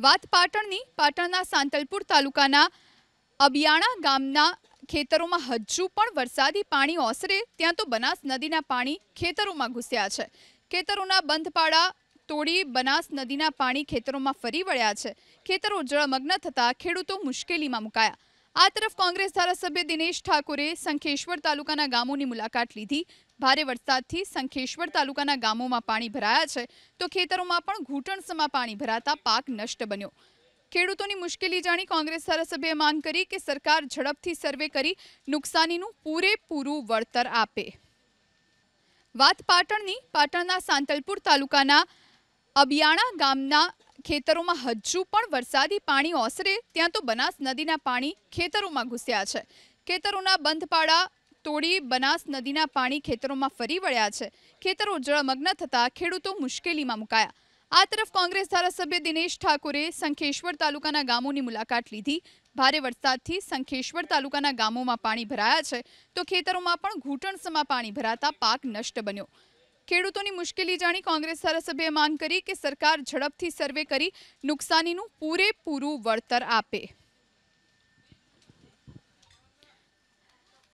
વાત પાટણની પાટણના સાંતલપુર તાલુકાના અબિયાણા ગામના ખેતરોમાં હજુ પણ વરસાદી પાણી ઓસરે ત્યાં તો બનાસ નદીના પાણી ખેતરોમાં ઘૂસ્યા છે ખેતરોના બંધપાડા તોડી બનાસ નદીના પાણી ખેતરોમાં ફરી વળ્યા છે ખેતરો જળમગ્ન થતાં ખેડૂતો મુશ્કેલીમાં મુકાયા આ તરફ કોંગ્રેસ ધારાસભ્ય દિનેશ ઠાકોરે સંખેશ્વર તાલુકાના ગામોની મુલાકાત લીધી ભારે વરસાદથી સંખેશ્વર તાલુકાના ગામોમાં પાણી ભરાયા છે તો ખેતરોમાં પણ ઘૂંટણસમાં પાણી ભરાતા પાક નષ્ટ બન્યો ખેડૂતોની મુશ્કેલી જાણી કોંગ્રેસ ધારાસભ્યએ માંગ કરી કે સરકાર ઝડપથી સર્વે કરી નુકસાનીનું પૂરેપૂરું વળતર આપે વાત પાટણની પાટણના સાંતલપુર તાલુકાના અબિયાણા ગામના ખેતરોમાં હજુ પણ વરસાદી પાણી ઓસરે ત્યાં તો બનાસ નદીના પાણી ખેતરોમાં ઘૂસ્યા છે ખેતરોના બંધ તોડી બનાસ નદીના પાણી ખેતરોમાં ફરી વળ્યા છે ખેતરો જળમગ્ન થતાં ખેડૂતો મુશ્કેલીમાં મુકાયા આ તરફ કોંગ્રેસ ધારાસભ્ય દિનેશ ઠાકોરે સંખેશ્વર તાલુકાના ગામોની મુલાકાત લીધી ભારે વરસાદથી સંખેશ્વર તાલુકાના ગામોમાં પાણી ભરાયા છે તો ખેતરોમાં પણ ઘૂંટણસમાં પાણી ભરાતા પાક નષ્ટ બન્યો ખેડૂતોની મુશ્કેલી જાણી કોંગ્રેસ ધારાસભ્યએ માંગ કરી કે સરકાર ઝડપથી સર્વે કરી નુકસાનીનું પૂરેપૂરું વળતર આપે